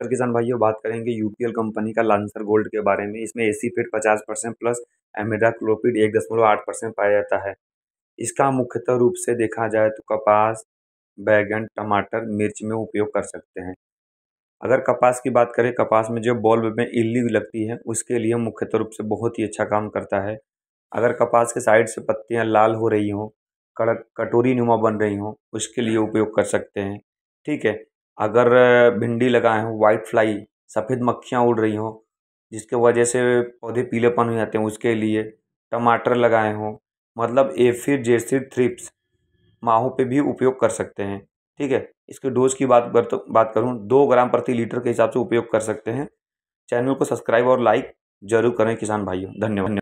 नमस्कार किसान भाइयों बात करेंगे यूपीएल कंपनी का लांसर गोल्ड के बारे में इसमें एसी फिट पचास परसेंट प्लस एमेडा क्लोपिड एक दशमलव आठ परसेंट पाया जाता है इसका मुख्यतः रूप से देखा जाए तो कपास बैगन टमाटर मिर्च में उपयोग कर सकते हैं अगर कपास की बात करें कपास में जो बॉल्ब में इल्ली लगती है उसके लिए मुख्यतः रूप से बहुत ही अच्छा काम करता है अगर कपास के साइड से पत्तियाँ लाल हो रही हों कड़क कटोरी नुमा बन रही हों उसके लिए उपयोग कर सकते हैं ठीक है अगर भिंडी लगाए हों वाइट फ्लाई सफ़ेद मक्खियाँ उड़ रही हों जिसके वजह से पौधे पीलेपन हो जाते हैं उसके लिए टमाटर लगाए हों मतलब एफिर जेसिड थ्रिप्स माहों पे भी उपयोग कर सकते हैं ठीक है इसके डोज की बात कर तो बात करूँ दो ग्राम प्रति लीटर के हिसाब से उपयोग कर सकते हैं चैनल को सब्सक्राइब और लाइक जरूर करें किसान भाइयों धन्यवाद